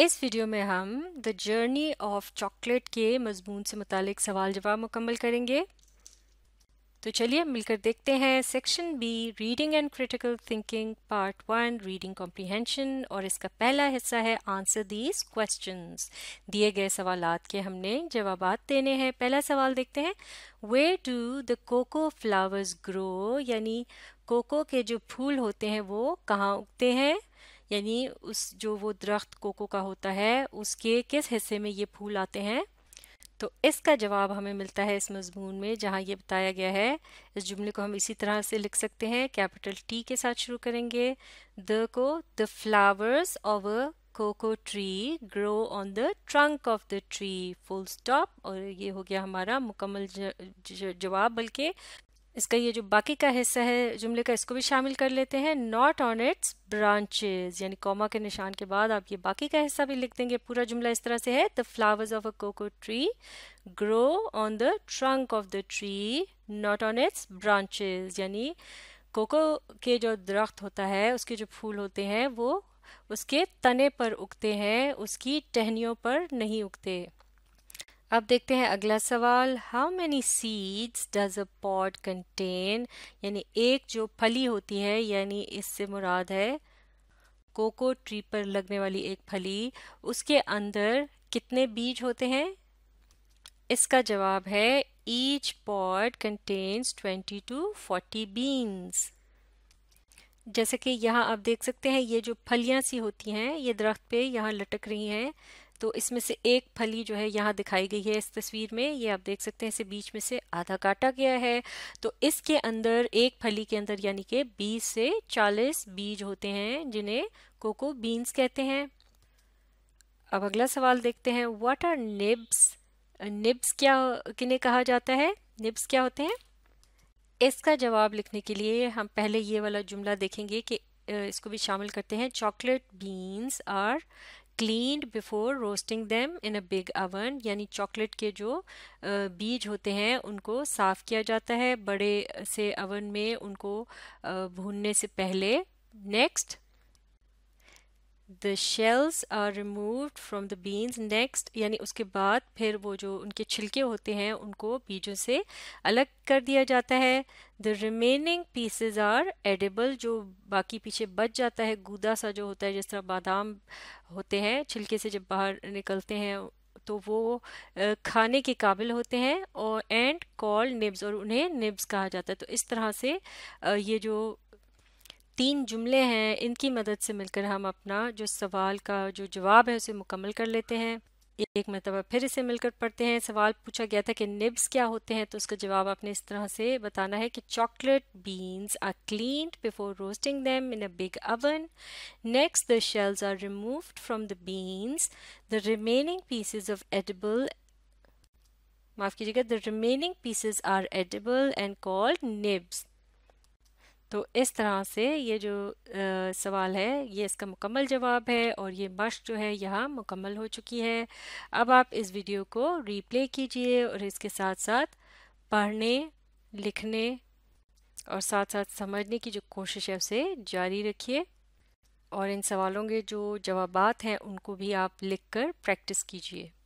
इस वीडियो में हम द जर्नी ऑफ चॉकलेट के मजमून से मुतालिक सवाल जवाब मुकम्मल करेंगे तो चलिए मिलकर देखते हैं section B reading and critical thinking part one reading comprehension और इसका पहला हिस्सा है आंसर दीज क्वेश्चन दिए गए सवाल के हमने जवाब देने हैं पहला सवाल देखते हैं where do the cocoa flowers grow यानी कोको के जो फूल होते हैं वो कहाँ उगते हैं यानी उस जो वो दरख्त कोको का होता है उसके किस हिस्से में ये फूल आते हैं तो इसका जवाब हमें मिलता है इस मजमून में जहाँ ये बताया गया है इस जुमले को हम इसी तरह से लिख सकते हैं कैपिटल टी के साथ शुरू करेंगे the co the flowers of a cocoa tree grow on the trunk of the tree full stop और ये हो गया हमारा मुकम्मल जवाब बल्कि इसका ये जो बाकी का हिस्सा है जुमले का इसको भी शामिल कर लेते हैं नॉट ऑन इट्स ब्रांचेज यानी कॉमा के निशान के बाद आप ये बाकी का हिस्सा भी लिख देंगे पूरा जुमला इस तरह से है the flowers of a cocoa tree grow on the trunk of the tree not on its branches यानी कोको के जो दरख्त होता है उसके जो फूल होते हैं वो उसके तने पर उगते हैं उसकी टहनियों पर नहीं उगते अब देखते हैं अगला सवाल how many seeds does a pot contain यानी एक जो फली होती है यानी इससे मुराद है कोको ट्री पर लगने वाली एक फली उसके अंदर कितने बीज होते हैं इसका जवाब है each pot contains twenty to forty beans जैसे कि यहाँ आप देख सकते हैं ये जो फलियाँ सी होती हैं ये दरख्त पे यहाँ लटक रही हैं तो इसमें से एक फली जो है यहाँ दिखाई गई है इस तस्वीर में ये आप देख सकते हैं इसे बीच में से आधा काटा गया है तो इसके अंदर एक फली के अंदर यानी कि बीस से चालीस बीज होते हैं जिन्हें कोको बीन्स कहते हैं अब अगला सवाल देखते हैं व्हाट आर निब्स निब्स क्या किन्हें कहा जाता है निब्स क्या होते हैं इसका जवाब लिखने के लिए हम पहले ये वाला जुमला देखेंगे कि इसको भी शामिल करते हैं chocolate beans are cleaned before roasting them in a big oven यानी चॉकलेट के जो बीज होते हैं उनको साफ़ किया जाता है बड़े से अवन में उनको भूनने से पहले next the shells are removed from the beans next यानी उसके बाद फिर वो जो उनके छिलके होते हैं उनको बीजों से अलग कर दिया जाता है the remaining pieces are edible जो बाकी पीछे बच जाता है गूदा सा जो होता है जिस तरह बादाम होते हैं छिलके से जब बाहर निकलते हैं तो वो खाने के काबिल होते हैं और एंड कॉल्ड निब्स और उन्हें निब्स कहा जाता है तो इस तरह से ये जो तीन जुमले हैं इनकी मदद से मिलकर हम अपना जो सवाल का जो जवाब है उसे मुकम्मल कर लेते हैं एक मरतबा फिर इसे मिलकर पढ़ते हैं सवाल पूछा गया था कि निब्स क्या होते हैं तो उसका जवाब आपने इस तरह से बताना है कि chocolate beans are clean before roasting them in a big oven next the shells are removed from the beans the remaining pieces of edible माफ़ कीजिएगा the remaining pieces are edible and called nibs तो इस तरह से ये जो आ, सवाल है ये इसका मुकम्मल जवाब है और ये मश जो है यहाँ मुकम्मल हो चुकी है अब आप इस वीडियो को रीप्ले कीजिए और इसके साथ साथ पढ़ने लिखने और साथ साथ समझने की जो कोशिश है उसे जारी रखिए और इन सवालों के जो जवाबात हैं उनको भी आप लिखकर प्रैक्टिस कीजिए